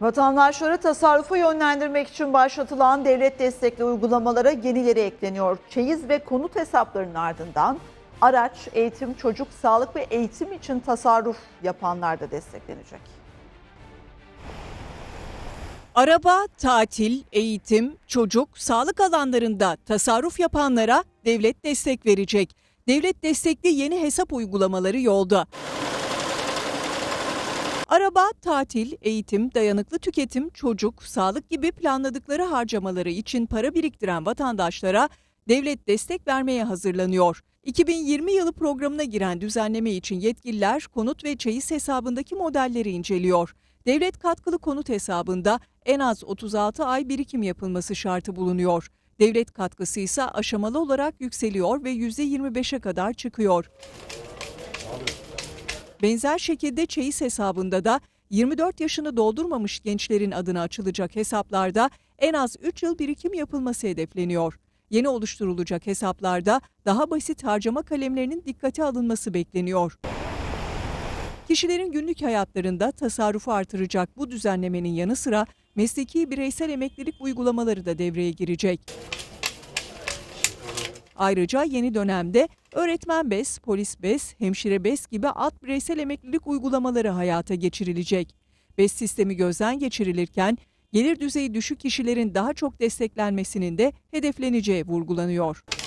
Vatandaşları tasarrufu yönlendirmek için başlatılan devlet destekli uygulamalara yenileri ekleniyor. Çeyiz ve konut hesaplarının ardından araç, eğitim, çocuk, sağlık ve eğitim için tasarruf yapanlar da desteklenecek. Araba, tatil, eğitim, çocuk, sağlık alanlarında tasarruf yapanlara devlet destek verecek. Devlet destekli yeni hesap uygulamaları yolda. Araba, tatil, eğitim, dayanıklı tüketim, çocuk, sağlık gibi planladıkları harcamaları için para biriktiren vatandaşlara devlet destek vermeye hazırlanıyor. 2020 yılı programına giren düzenleme için yetkililer konut ve çeyiz hesabındaki modelleri inceliyor. Devlet katkılı konut hesabında en az 36 ay birikim yapılması şartı bulunuyor. Devlet katkısı ise aşamalı olarak yükseliyor ve %25'e kadar çıkıyor. Abi. Benzer şekilde çeyiz hesabında da 24 yaşını doldurmamış gençlerin adına açılacak hesaplarda en az 3 yıl birikim yapılması hedefleniyor. Yeni oluşturulacak hesaplarda daha basit harcama kalemlerinin dikkate alınması bekleniyor. Kişilerin günlük hayatlarında tasarrufu artıracak bu düzenlemenin yanı sıra mesleki bireysel emeklilik uygulamaları da devreye girecek. Ayrıca yeni dönemde öğretmen BES, polis BES, hemşire BES gibi alt bireysel emeklilik uygulamaları hayata geçirilecek. BES sistemi gözden geçirilirken gelir düzeyi düşük kişilerin daha çok desteklenmesinin de hedefleneceği vurgulanıyor.